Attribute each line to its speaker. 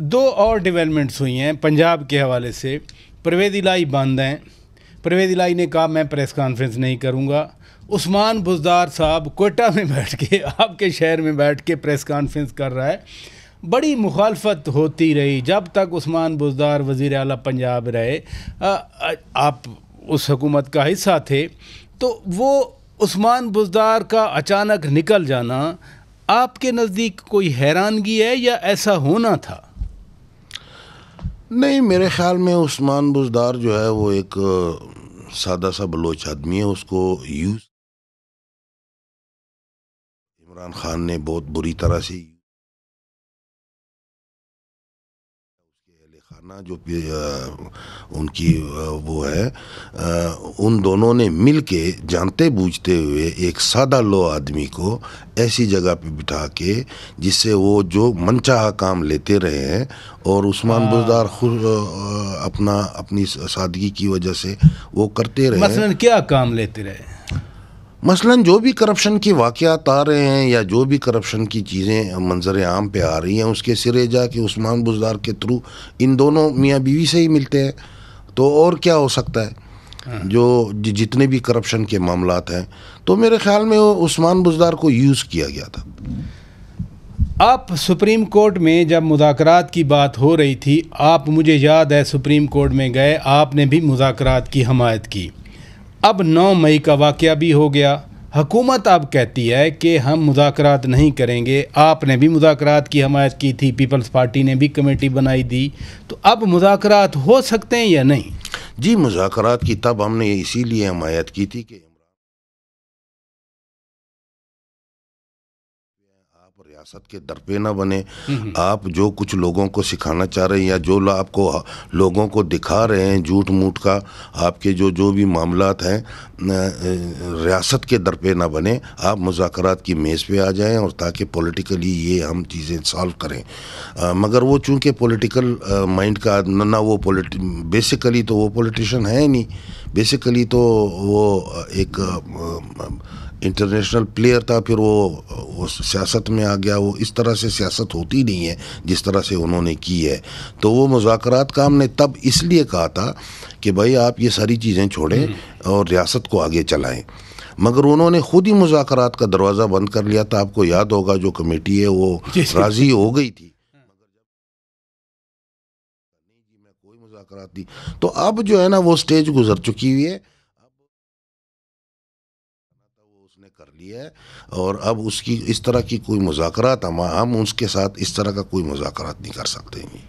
Speaker 1: दो और डेवलपमेंट्स हुई हैं पंजाब के हवाले से प्रवेद इलाई बंद हैं प्रवेद इलाई ने कहा मैं प्रेस कॉन्फ्रेंस नहीं करूँगा उस्मान बुजदार साहब कोटा में बैठ के आपके शहर में बैठ के प्रेस कॉन्फ्रेंस कर रहा है बड़ी मुखालफत होती रही जब तक उस्मान बुजदार वज़ी अल पंजाब रहे आ, आ, आप उस हकूमत का हिस्सा थे तो वो उस्मान बुजदार का अचानक निकल जाना आपके नज़दीक कोई हैरानगी है या ऐसा होना था
Speaker 2: नहीं मेरे ख्याल में उस्मान बुजदार जो है वो एक
Speaker 1: सादा सा बलोच आदमी है उसको यूज़ इमरान खान ने बहुत बुरी तरह से
Speaker 2: खाना जो उनकी वो है उन दोनों ने मिल के जानते बूझते हुए एक सादा लो आदमी को ऐसी जगह पे बिठा के जिससे वो जो मनचाहा काम लेते रहे हैं और उस्मान हाँ। बुजदार खुद अपना अपनी सादगी की वजह से वो करते रहे मसलन
Speaker 1: क्या काम लेते रहे
Speaker 2: मसलन जो भी करप्शन के वाक़ात आ रहे हैं या जो भी करप्शन की चीज़ें मंजर आम पे आ रही हैं उसके सिरे जा के उस्मान बुजदार के थ्रू इन दोनों मियाँ बीवी से ही मिलते हैं तो और क्या हो सकता है हाँ। जो जितने भी करप्शन के मामला हैं तो मेरे ख्याल में वो उस्मान बुजदार को यूज़ किया गया था
Speaker 1: आप सुप्रीम कोर्ट में जब मुजाकर की बात हो रही थी आप मुझे याद है सुप्रीम कोर्ट में गए आपने भी मुजाकर की हमायत की अब 9 मई का वाक़ भी हो गया हकूमत अब कहती है कि हम मुजाकर नहीं करेंगे आपने भी मुजाकर की हमायत की थी पीपल्स पार्टी ने भी कमेटी बनाई दी तो अब मुजाकर हो सकते हैं या नहीं जी मुजाकर की तब हमने इसीलिए हमायत की थी कि
Speaker 2: आप रियासत के दरपे ना बने आप जो कुछ लोगों को सिखाना चाह रहे हैं या जो आपको लोगों को दिखा रहे हैं झूठ मूठ का आपके जो जो भी मामला हैं रियासत के दरपे ना बने आप मुजाकरात की मेज़ पे आ जाएं और ताकि पॉलिटिकली ये हम चीज़ें सॉल्व करें आ, मगर वो चूंकि पॉलिटिकल माइंड का ना वो पोलिट बेसिकली तो वो पॉलिटिशन है नहीं बेसिकली तो वो एक इंटरनेशनल प्लेयर था फिर वो वो सियासत में आ गया वो इस तरह से सियासत होती नहीं है जिस तरह से उन्होंने की है तो वो मुजाकर का हमने तब इसलिए कहा था कि भाई आप ये सारी चीज़ें छोड़ें और रियासत को आगे चलाएं मगर उन्होंने खुद ही मुजाकर का दरवाज़ा बंद कर लिया था आपको याद होगा जो कमेटी है वो राज़ी हो गई थी तो अब जो है ना वो स्टेज गुजर चुकी हुई है लिया है और अब उसकी इस तरह की कोई मुज़ाकरात हम हम उसके साथ इस तरह का कोई मुज़ाकरात नहीं कर सकते